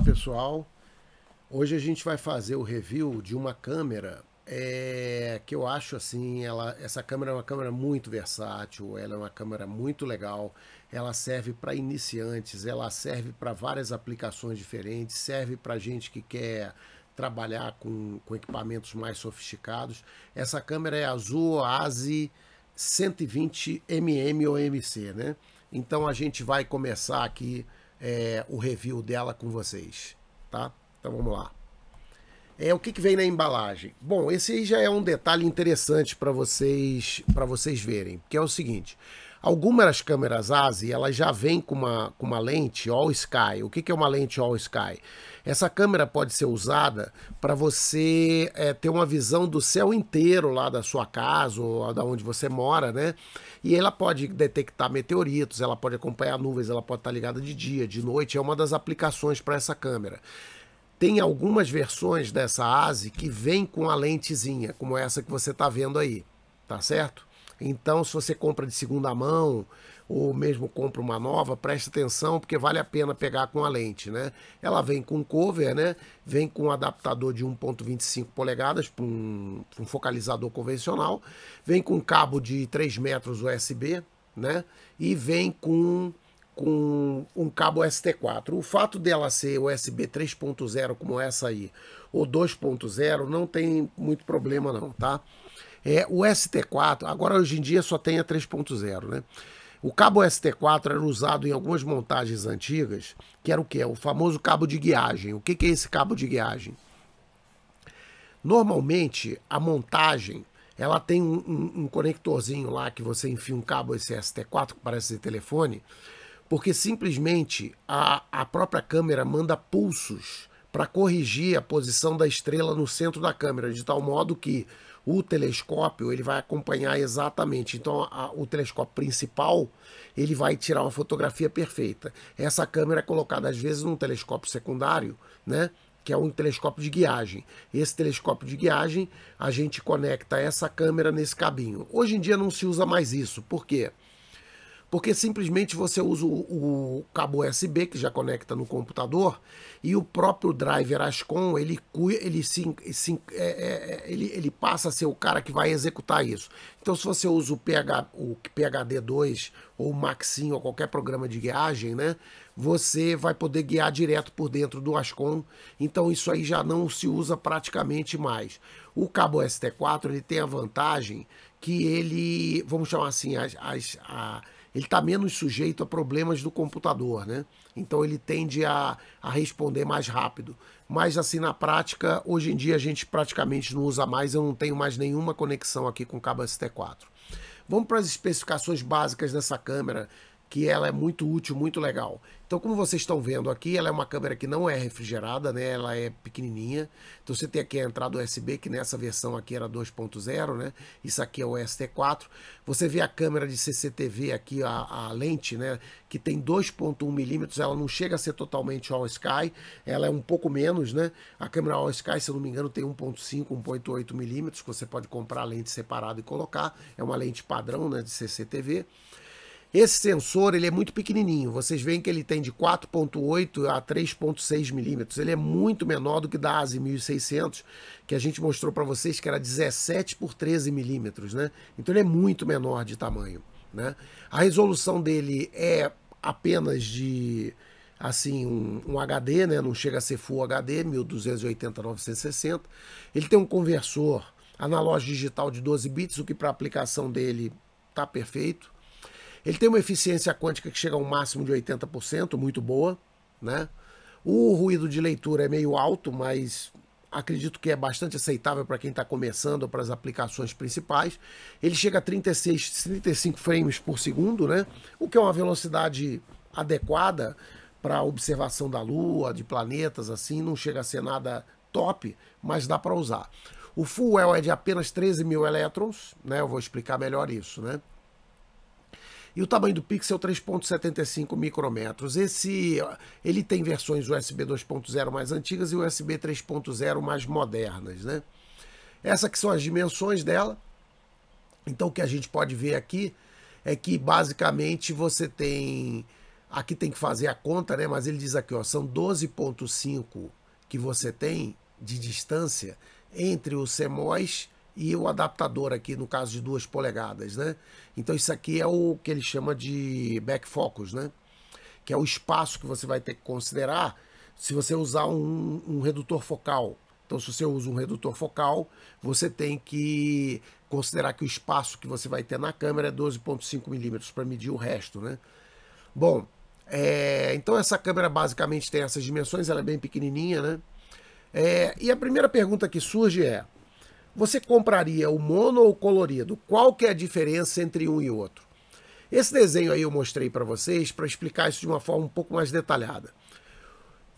Olá, pessoal. Hoje a gente vai fazer o review de uma câmera é, que eu acho assim, ela, essa câmera é uma câmera muito versátil, ela é uma câmera muito legal, ela serve para iniciantes, ela serve para várias aplicações diferentes, serve para gente que quer trabalhar com, com equipamentos mais sofisticados. Essa câmera é azul ASI 120mm ou MC, né? Então a gente vai começar aqui é, o review dela com vocês, tá? Então vamos lá. É, o que, que vem na embalagem? Bom, esse aí já é um detalhe interessante para vocês, vocês verem, que é o seguinte. Algumas câmeras ASI, ela já vêm com uma, com uma lente all sky. O que, que é uma lente all sky? Essa câmera pode ser usada para você é, ter uma visão do céu inteiro lá da sua casa ou da onde você mora, né? E ela pode detectar meteoritos, ela pode acompanhar nuvens, ela pode estar tá ligada de dia, de noite. É uma das aplicações para essa câmera. Tem algumas versões dessa ASI que vem com a lentezinha, como essa que você está vendo aí, tá certo? Então, se você compra de segunda mão ou mesmo compra uma nova, preste atenção porque vale a pena pegar com a lente, né? Ela vem com cover, né? Vem com um adaptador de 1.25 polegadas para um, um, focalizador convencional, vem com cabo de 3 metros USB, né? E vem com com um cabo ST4. O fato dela ser USB 3.0 como essa aí, ou 2.0, não tem muito problema não, tá? É, o ST4, agora hoje em dia só tem a 3.0, né? O cabo ST4 era usado em algumas montagens antigas, que era o que? É o famoso cabo de guiagem. O que, é esse cabo de guiagem? Normalmente, a montagem ela tem um, um, um, conectorzinho lá que você enfia um cabo esse ST4 que parece telefone, porque simplesmente a, a própria câmera manda pulsos para corrigir a posição da estrela no centro da câmera, de tal modo que o telescópio ele vai acompanhar exatamente. Então a, o telescópio principal ele vai tirar uma fotografia perfeita. Essa câmera é colocada às vezes num telescópio secundário, né? que é um telescópio de guiagem. Esse telescópio de guiagem, a gente conecta essa câmera nesse cabinho. Hoje em dia não se usa mais isso, por quê? Porque porque simplesmente você usa o, o, cabo USB que já conecta no computador e o próprio driver Ascom ele, ele, é, é, é, ele, ele passa a ser o cara que vai executar isso. Então se você usa o, PH, o PHD2 ou o Maxim ou qualquer programa de guiagem, né, você vai poder guiar direto por dentro do Ascom, então isso aí já não se usa praticamente mais. O cabo ST4 ele tem a vantagem que ele, vamos chamar assim, as, as a, ele está menos sujeito a problemas do computador, né? Então ele tende a, a responder mais rápido. Mas assim, na prática, hoje em dia a gente praticamente não usa mais, eu não tenho mais nenhuma conexão aqui com o cabo ST4. Vamos para as especificações básicas dessa câmera que ela é muito útil, muito legal. Então, como vocês estão vendo aqui, ela é uma câmera que não é refrigerada, né? Ela é pequenininha. Então, você tem aqui a entrada USB, que nessa versão aqui era 2.0, né? Isso aqui é o ST4. Você vê a câmera de CCTV aqui, a, a lente, né? Que tem 2.1 milímetros. Ela não chega a ser totalmente all sky. Ela é um pouco menos, né? A câmera all sky, se eu não me engano, tem 1.5, 1.8 milímetros. Você pode comprar a lente separada e colocar. É uma lente padrão, né? De CCTV. Esse sensor ele é muito pequenininho. Vocês veem que ele tem de 4.8 a 3.6 milímetros. Ele é muito menor do que da ASI 1600, que a gente mostrou para vocês que era 17 por 13 milímetros, né? Então ele é muito menor de tamanho, né? A resolução dele é apenas de assim um, um, HD, né? Não chega a ser Full HD, 1280/960. Ele tem um conversor analógico digital de 12 bits, o que para a aplicação dele tá perfeito ele tem uma eficiência quântica que chega a um máximo de 80%, muito boa, né? O ruído de leitura é meio alto, mas acredito que é bastante aceitável para quem está começando para as aplicações principais. Ele chega a 36, 35 frames por segundo, né? O que é uma velocidade adequada para observação da Lua, de planetas, assim, não chega a ser nada top, mas dá para usar. O full well é de apenas 13 mil elétrons, né? Eu vou explicar melhor isso, né? E o tamanho do pixel 3.75 micrômetros. Esse ele tem versões USB 2.0 mais antigas e USB 3.0 mais modernas, né? Essas que são as dimensões dela. Então o que a gente pode ver aqui é que basicamente você tem aqui tem que fazer a conta, né? Mas ele diz aqui, ó, são 12.5 que você tem de distância entre o CMOS e o adaptador aqui, no caso de duas polegadas, né? Então isso aqui é o que ele chama de back focus, né? Que é o espaço que você vai ter que considerar se você usar um, um redutor focal. Então, se você usa um redutor focal, você tem que considerar que o espaço que você vai ter na câmera é 12,5 milímetros para medir o resto, né? Bom, é, então essa câmera basicamente tem essas dimensões, ela é bem pequenininha, né? É, e a primeira pergunta que surge é: você compraria o mono ou o colorido? Qual que é a diferença entre um e outro? Esse desenho aí eu mostrei para vocês para explicar isso de uma forma um pouco mais detalhada.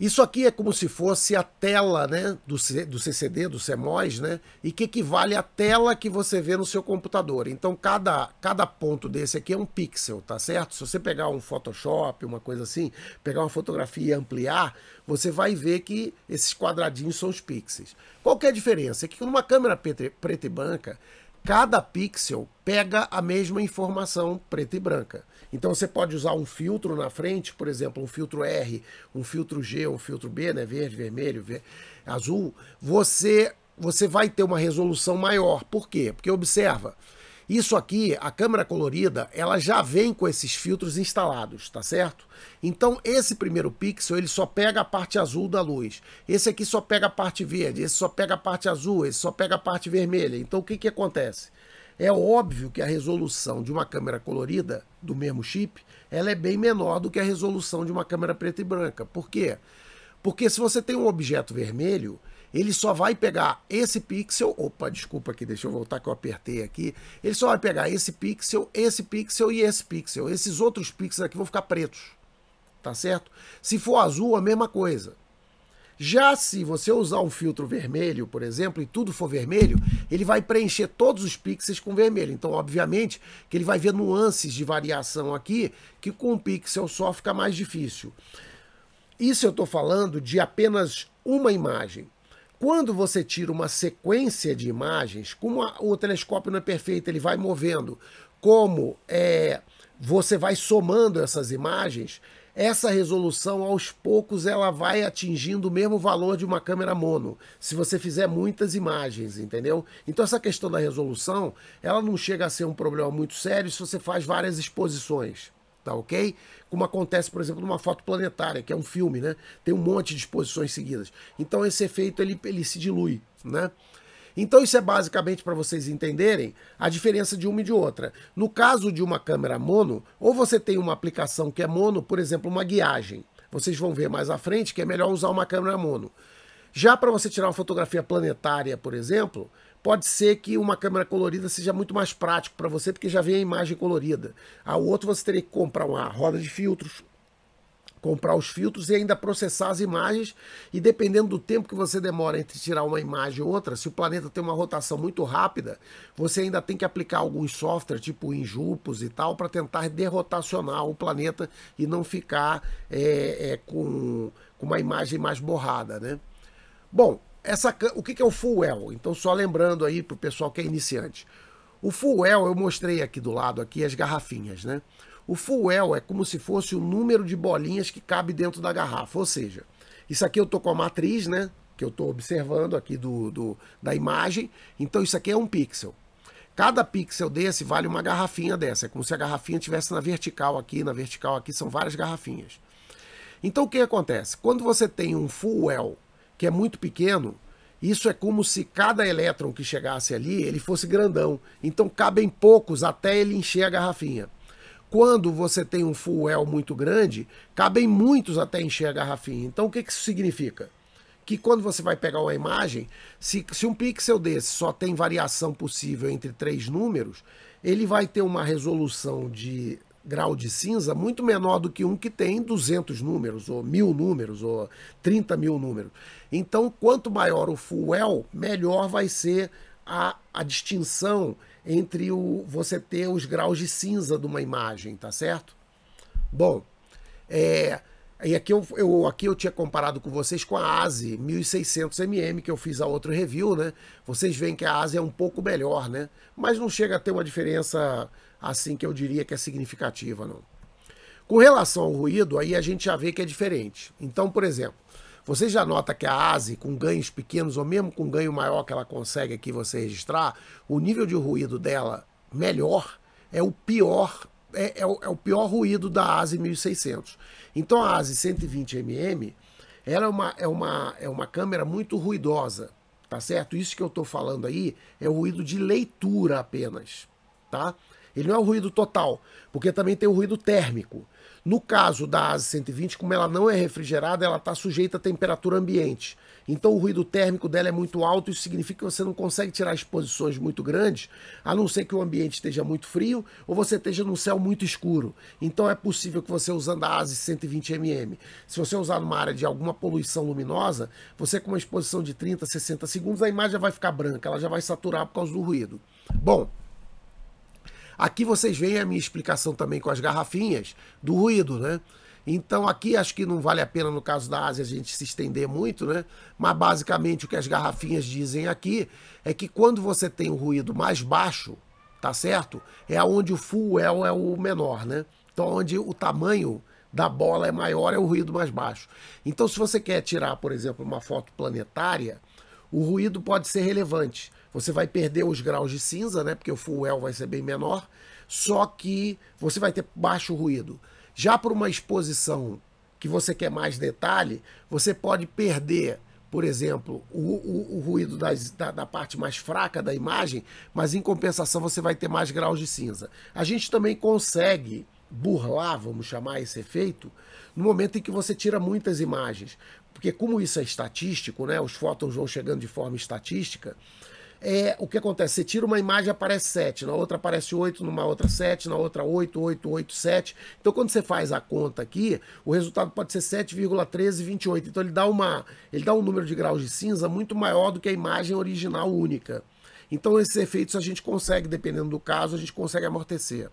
Isso aqui é como se fosse a tela né, do, C, do CCD, do CMOS, né, e que equivale à tela que você vê no seu computador. Então, cada, cada ponto desse aqui é um pixel, tá certo? Se você pegar um Photoshop, uma coisa assim, pegar uma fotografia e ampliar, você vai ver que esses quadradinhos são os pixels. Qual que é a diferença? É que numa câmera preta e branca, cada pixel pega a mesma informação preta e branca. Então você pode usar um filtro na frente, por exemplo, um filtro R, um filtro G, um filtro B, né? Verde, vermelho, ver... azul. Você, você vai ter uma resolução maior. Por quê? Porque observa, isso aqui, a câmera colorida, ela já vem com esses filtros instalados, tá certo? Então esse primeiro pixel, ele só pega a parte azul da luz. Esse aqui só pega a parte verde, esse só pega a parte azul, esse só pega a parte vermelha. Então o que que acontece? É óbvio que a resolução de uma câmera colorida do mesmo chip, ela é bem menor do que a resolução de uma câmera preta e branca. Por quê? Porque se você tem um objeto vermelho, ele só vai pegar esse pixel, opa, desculpa aqui, deixa eu voltar que eu apertei aqui, ele só vai pegar esse pixel, esse pixel e esse pixel. Esses outros pixels aqui vão ficar pretos, tá certo? Se for azul, a mesma coisa. Já se você usar um filtro vermelho, por exemplo, e tudo for vermelho, ele vai preencher todos os pixels com vermelho. Então, obviamente, que ele vai ver nuances de variação aqui, que com um pixel só fica mais difícil. Isso eu estou falando de apenas uma imagem. Quando você tira uma sequência de imagens, como a, o telescópio não é perfeito, ele vai movendo, como é, você vai somando essas imagens, essa resolução aos poucos ela vai atingindo o mesmo valor de uma câmera mono, se você fizer muitas imagens, entendeu? Então essa questão da resolução, ela não chega a ser um problema muito sério se você faz várias exposições, tá OK? Como acontece, por exemplo, numa foto planetária, que é um filme, né? Tem um monte de exposições seguidas. Então esse efeito ele ele se dilui, né? Então isso é basicamente para vocês entenderem a diferença de uma e de outra. No caso de uma câmera mono, ou você tem uma aplicação que é mono, por exemplo, uma guiagem. Vocês vão ver mais à frente que é melhor usar uma câmera mono. Já para você tirar uma fotografia planetária, por exemplo, pode ser que uma câmera colorida seja muito mais prático para você, porque já vem a imagem colorida. A outro você teria que comprar uma roda de filtros, comprar os filtros e ainda processar as imagens. E dependendo do tempo que você demora entre tirar uma imagem e outra, se o planeta tem uma rotação muito rápida, você ainda tem que aplicar alguns softwares, tipo Injupos e tal, para tentar derrotacionar o planeta e não ficar é, é, com, com uma imagem mais borrada, né? Bom, essa, o que é o Full Well? Então, só lembrando aí para o pessoal que é iniciante. O Full Well, eu mostrei aqui do lado aqui as garrafinhas, né? O well é como se fosse o número de bolinhas que cabe dentro da garrafa, ou seja, isso aqui eu estou com a matriz, né, que eu estou observando aqui do, do da imagem, então isso aqui é um pixel. Cada pixel desse vale uma garrafinha dessa, é como se a garrafinha tivesse na vertical aqui, na vertical aqui são várias garrafinhas. Então o que acontece? Quando você tem um well que é muito pequeno, isso é como se cada elétron que chegasse ali, ele fosse grandão. Então cabem poucos até ele encher a garrafinha quando você tem um well muito grande, cabem muitos até encher a garrafinha. Então o que, que isso significa? Que quando você vai pegar uma imagem, se, se um pixel desse só tem variação possível entre três números, ele vai ter uma resolução de grau de cinza muito menor do que um que tem 200 números, ou mil números, ou 30 mil números. Então, quanto maior o well, melhor vai ser a, a distinção entre o você ter os graus de cinza de uma imagem, tá certo? Bom, é, e aqui eu, eu, aqui eu tinha comparado com vocês com a ASE 1600mm, que eu fiz a outro review, né? Vocês veem que a ASE é um pouco melhor, né? Mas não chega a ter uma diferença assim que eu diria que é significativa, não. Com relação ao ruído, aí a gente já vê que é diferente. Então, por exemplo, você já nota que a ASE, com ganhos pequenos ou mesmo com ganho maior que ela consegue aqui você registrar, o nível de ruído dela melhor é o pior é, é, o, é, o, pior ruído da ASE 1600. Então a ASE 120mm ela é uma, é, uma, é uma câmera muito ruidosa, tá certo? Isso que eu estou falando aí é o ruído de leitura apenas, tá? Ele não é o ruído total, porque também tem o ruído térmico. No caso da ASE 120, como ela não é refrigerada, ela está sujeita à temperatura ambiente. Então o ruído térmico dela é muito alto, isso significa que você não consegue tirar exposições muito grandes, a não ser que o ambiente esteja muito frio ou você esteja num céu muito escuro. Então é possível que você usando a ASE 120 mm, se você usar numa área de alguma poluição luminosa, você com uma exposição de 30, 60 segundos, a imagem já vai ficar branca, ela já vai saturar por causa do ruído. Bom, Aqui vocês veem a minha explicação também com as garrafinhas do ruído, né? Então aqui acho que não vale a pena no caso da Ásia a gente se estender muito, né? Mas basicamente o que as garrafinhas dizem aqui é que quando você tem um ruído mais baixo, tá certo? É onde o full well é o menor, né? Então onde o tamanho da bola é maior é o ruído mais baixo. Então se você quer tirar, por exemplo, uma foto planetária, o ruído pode ser relevante. Você vai perder os graus de cinza, né? Porque o full well vai ser bem menor, só que você vai ter baixo ruído. Já para uma exposição que você quer mais detalhe, você pode perder, por exemplo, o, o, o ruído das, da, da, parte mais fraca da imagem, mas em compensação você vai ter mais graus de cinza. A gente também consegue burlar, vamos chamar esse efeito, no momento em que você tira muitas imagens. Porque como isso é estatístico, né, os fótons vão chegando de forma estatística, é o que acontece? Você tira uma imagem, aparece 7, na outra aparece 8, numa outra 7, na outra 8, 8, 8, 7. Então, quando você faz a conta aqui, o resultado pode ser 7,1328. Então, ele dá, uma, ele dá um número de graus de cinza muito maior do que a imagem original única. Então, esses efeitos a gente consegue, dependendo do caso, a gente consegue amortecer.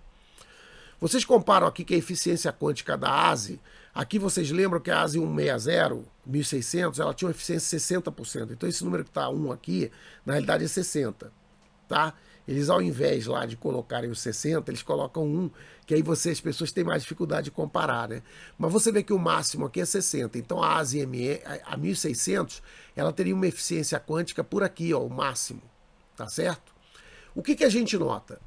Vocês comparam aqui que a eficiência quântica da ASI Aqui vocês lembram que a ASI 160, 1600, ela tinha uma eficiência de 60%. Então esse número que está 1 aqui, na realidade é 60, tá? Eles ao invés lá de colocarem os 60, eles colocam 1, que aí você, as pessoas têm mais dificuldade de comparar, né? Mas você vê que o máximo aqui é 60. Então a ASI a 1600, ela teria uma eficiência quântica por aqui, ó, o máximo, tá certo? O que, que a gente nota?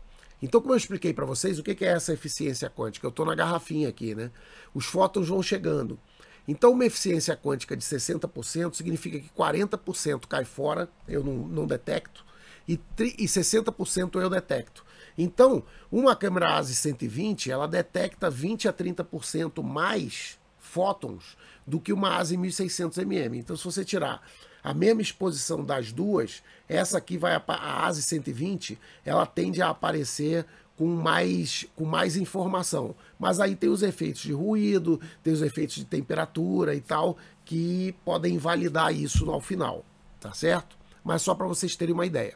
Então, como eu expliquei para vocês, o que é essa eficiência quântica? Eu estou na garrafinha aqui, né? Os fótons vão chegando. Então, uma eficiência quântica de 60% significa que 40% cai fora, eu não, não detecto, e, e 60% eu detecto. Então, uma câmera ASI 120, ela detecta 20 a 30% mais fótons do que uma ASI 1600mm. Então, se você tirar a mesma exposição das duas, essa aqui vai a ASE 120, ela tende a aparecer com mais, com mais informação. Mas aí tem os efeitos de ruído, tem os efeitos de temperatura e tal, que podem invalidar isso ao final, tá certo? Mas só para vocês terem uma ideia.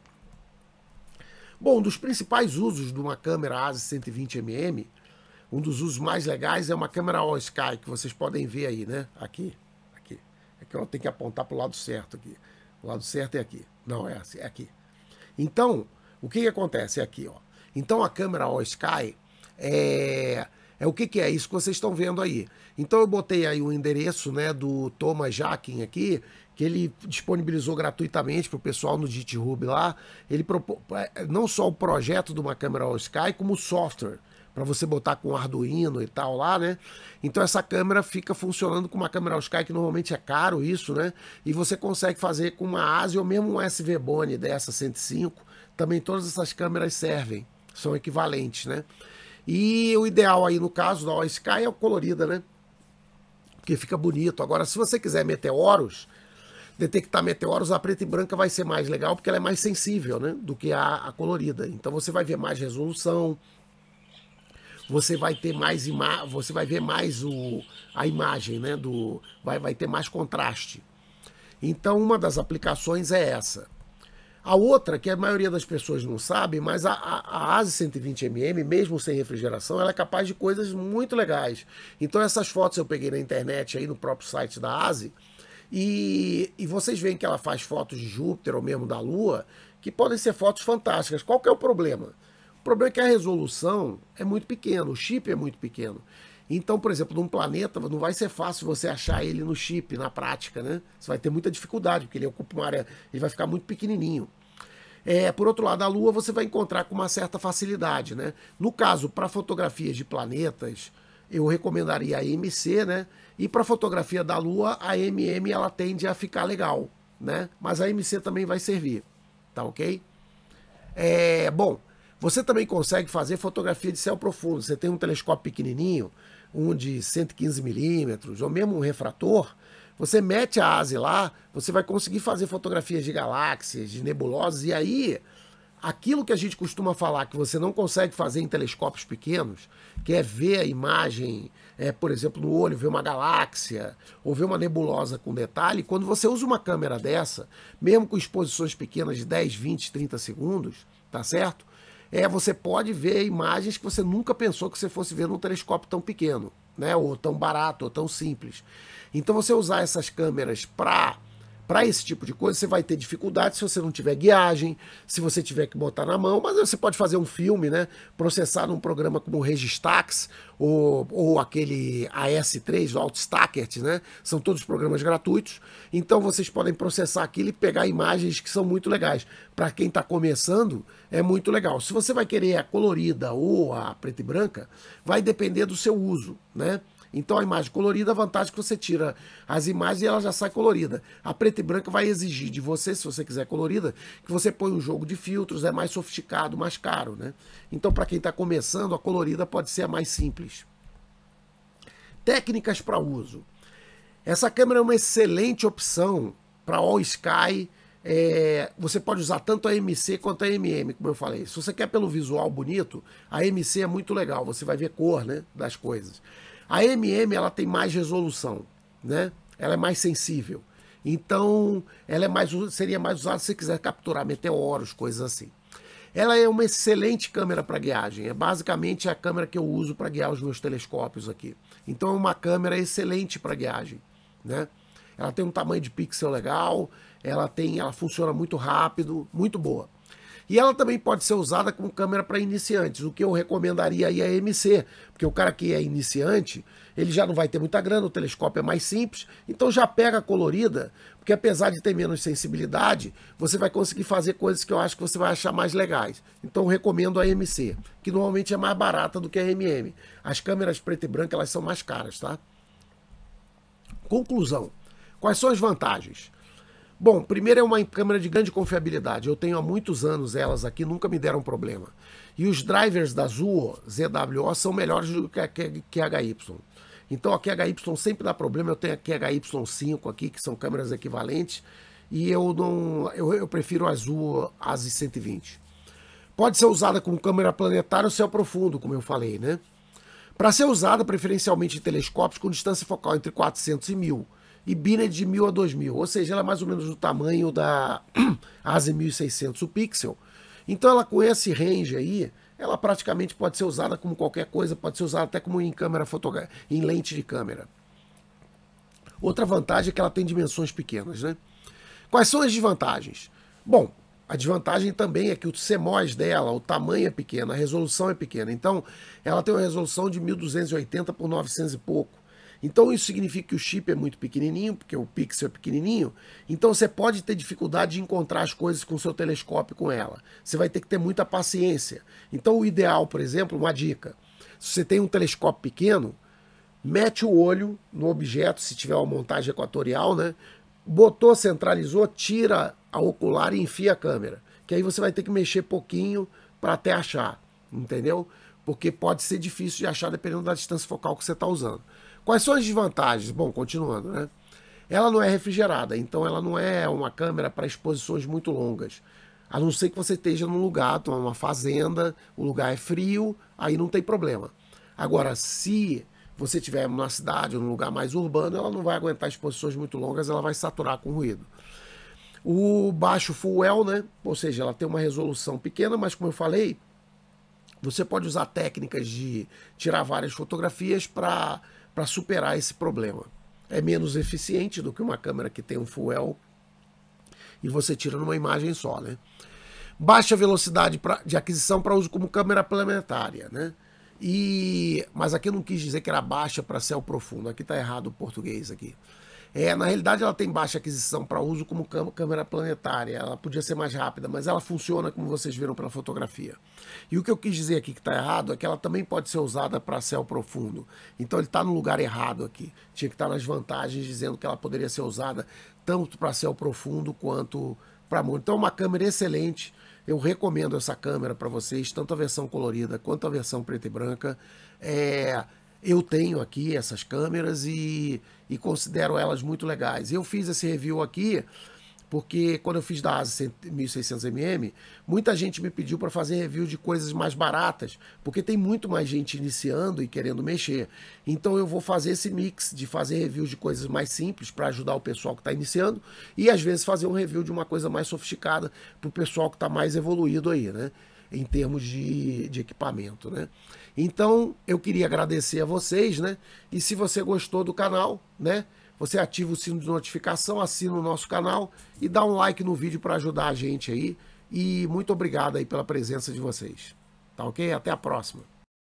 Bom, dos principais usos de uma câmera ASE 120mm, um dos usos mais legais é uma câmera All Sky, que vocês podem ver aí, né? Aqui que ela tem que apontar para o lado certo aqui. O lado certo é aqui. Não, é, assim, é aqui. Então, o que, que acontece? É aqui, ó. Então a câmera All Sky é, é o que, que é isso que vocês estão vendo aí. Então eu botei aí o endereço né, do Thomas Jaquin aqui, que ele disponibilizou gratuitamente para o pessoal no GitHub lá. Ele propôs é, não só o projeto de uma câmera All Sky, como o software para você botar com Arduino e tal lá, né? Então essa câmera fica funcionando com uma câmera Oscar, que normalmente é caro isso, né? E você consegue fazer com uma ASI ou mesmo um SV Bone dessa 105, também todas essas câmeras servem, são equivalentes, né? E o ideal aí no caso da Sky é o colorida, né? Porque fica bonito. Agora, se você quiser meteoros, detectar meteoros, a preta e branca vai ser mais legal, porque ela é mais sensível, né? Do que a, a colorida. Então você vai ver mais resolução, você vai ter mais ima você vai ver mais o, a imagem, né? Do, vai, vai ter mais contraste. Então, uma das aplicações é essa. A outra, que a maioria das pessoas não sabe, mas a, a, a ASI 120mm, mesmo sem refrigeração, ela é capaz de coisas muito legais. Então essas fotos eu peguei na internet, aí no próprio site da ASE e, e vocês veem que ela faz fotos de Júpiter ou mesmo da Lua, que podem ser fotos fantásticas. Qual que é o problema? problema é que a resolução é muito pequena, o chip é muito pequeno. Então, por exemplo, num planeta não vai ser fácil você achar ele no chip, na prática, né? Você vai ter muita dificuldade, porque ele ocupa uma área, ele vai ficar muito pequenininho. É, por outro lado, a Lua você vai encontrar com uma certa facilidade, né? No caso, para fotografias de planetas, eu recomendaria a MC, né? E para fotografia da Lua, a MM ela tende a ficar legal, né? Mas a MC também vai servir, tá ok? É, bom, você também consegue fazer fotografia de céu profundo. Você tem um telescópio pequenininho, um de 115 milímetros, ou mesmo um refrator. Você mete a ASE lá, você vai conseguir fazer fotografias de galáxias, de nebulosas, e aí aquilo que a gente costuma falar que você não consegue fazer em telescópios pequenos, que é ver a imagem, é, por exemplo, no olho, ver uma galáxia ou ver uma nebulosa com detalhe, quando você usa uma câmera dessa, mesmo com exposições pequenas de 10, 20, 30 segundos, tá certo? é, você pode ver imagens que você nunca pensou que você fosse ver num telescópio tão pequeno, né? Ou tão barato, ou tão simples. Então você usar essas câmeras para para esse tipo de coisa, você vai ter dificuldade se você não tiver guiagem, se você tiver que botar na mão, mas você pode fazer um filme, né? Processar num programa como o Registax ou, ou aquele AS3, o Outstackert, né? São todos programas gratuitos. Então vocês podem processar aquilo e pegar imagens que são muito legais. Para quem está começando, é muito legal. Se você vai querer a colorida ou a preta e branca, vai depender do seu uso, né? Então a imagem colorida, a vantagem é que você tira as imagens e ela já sai colorida. A preta e branca vai exigir de você, se você quiser colorida, que você põe um jogo de filtros, é mais sofisticado, mais caro, né? Então para quem está começando, a colorida pode ser a mais simples. Técnicas para uso. Essa câmera é uma excelente opção para All Sky, é, você pode usar tanto a MC quanto a MM, como eu falei. Se você quer pelo visual bonito, a MC é muito legal, você vai ver cor né, das coisas. A MM ela tem mais resolução, né? Ela é mais sensível. Então, ela é mais, seria mais usada se quiser capturar meteoros, coisas assim. Ela é uma excelente câmera para guiagem. É basicamente a câmera que eu uso para guiar os meus telescópios aqui. Então, é uma câmera excelente para guiagem, né? Ela tem um tamanho de pixel legal, ela tem, ela funciona muito rápido, muito boa. E ela também pode ser usada como câmera para iniciantes. O que eu recomendaria aí é a MC, porque o cara que é iniciante, ele já não vai ter muita grana, o telescópio é mais simples, então já pega a colorida, porque apesar de ter menos sensibilidade, você vai conseguir fazer coisas que eu acho que você vai achar mais legais. Então recomendo a MC, que normalmente é mais barata do que a MM. As câmeras preta e branca, elas são mais caras, tá? Conclusão. Quais são as vantagens? Bom, primeiro é uma câmera de grande confiabilidade. Eu tenho há muitos anos elas aqui, nunca me deram problema. E os drivers da Zuo ZWO são melhores do que a QHY. Então a QHY sempre dá problema. Eu tenho a QHY5 aqui, que são câmeras equivalentes, e eu não, eu, eu prefiro a Zuo ASI 120. Pode ser usada como câmera planetária ou céu profundo, como eu falei, né? Para ser usada preferencialmente em telescópios com distância focal entre 400 e 1000 e Binance é de 1000 a 2000, ou seja, ela é mais ou menos do tamanho da ASE 1600 o pixel. Então ela com esse range aí, ela praticamente pode ser usada como qualquer coisa, pode ser usada até como em câmera fotográfica, em lente de câmera. Outra vantagem é que ela tem dimensões pequenas, né? Quais são as desvantagens? Bom, a desvantagem também é que o CMOS dela, o tamanho é pequeno, a resolução é pequena. Então, ela tem uma resolução de 1280 por 900 e pouco. Então isso significa que o chip é muito pequenininho, porque o pixel é pequenininho. Então você pode ter dificuldade de encontrar as coisas com o seu telescópio com ela. Você vai ter que ter muita paciência. Então o ideal, por exemplo, uma dica. Se você tem um telescópio pequeno, mete o olho no objeto, se tiver uma montagem equatorial, né? Botou, centralizou, tira a ocular e enfia a câmera. Que aí você vai ter que mexer pouquinho para até achar, entendeu? Porque pode ser difícil de achar dependendo da distância focal que você está usando. Quais são as desvantagens? Bom, continuando, né? Ela não é refrigerada, então ela não é uma câmera para exposições muito longas. A não ser que você esteja num lugar, numa fazenda, o lugar é frio, aí não tem problema. Agora, se você estiver numa cidade ou num lugar mais urbano, ela não vai aguentar exposições muito longas, ela vai saturar com ruído. O baixo full well, né? Ou seja, ela tem uma resolução pequena, mas como eu falei, você pode usar técnicas de tirar várias fotografias para para superar esse problema. É menos eficiente do que uma câmera que tem um fuel e você tira numa imagem só, né? Baixa velocidade pra, de aquisição para uso como câmera planetária, né? E, mas aqui não quis dizer que era baixa para céu profundo. Aqui está errado o português aqui. É, na realidade, ela tem baixa aquisição para uso como câmera planetária. Ela podia ser mais rápida, mas ela funciona como vocês viram pela fotografia. E o que eu quis dizer aqui que está errado é que ela também pode ser usada para céu profundo. Então ele está no lugar errado aqui. Tinha que estar tá nas vantagens dizendo que ela poderia ser usada tanto para céu profundo quanto para muito. Então é uma câmera excelente. Eu recomendo essa câmera para vocês, tanto a versão colorida quanto a versão preta e branca. É, eu tenho aqui essas câmeras e, e considero elas muito legais. Eu fiz esse review aqui porque quando eu fiz da ASA 1600mm, muita gente me pediu para fazer review de coisas mais baratas, porque tem muito mais gente iniciando e querendo mexer. Então eu vou fazer esse mix de fazer reviews de coisas mais simples para ajudar o pessoal que está iniciando e às vezes fazer um review de uma coisa mais sofisticada para o pessoal que está mais evoluído aí, né? Em termos de, de equipamento, né? Então, eu queria agradecer a vocês, né? E se você gostou do canal, né? Você ativa o sino de notificação, assina o nosso canal e dá um like no vídeo para ajudar a gente aí. E muito obrigado aí pela presença de vocês. Tá ok? Até a próxima.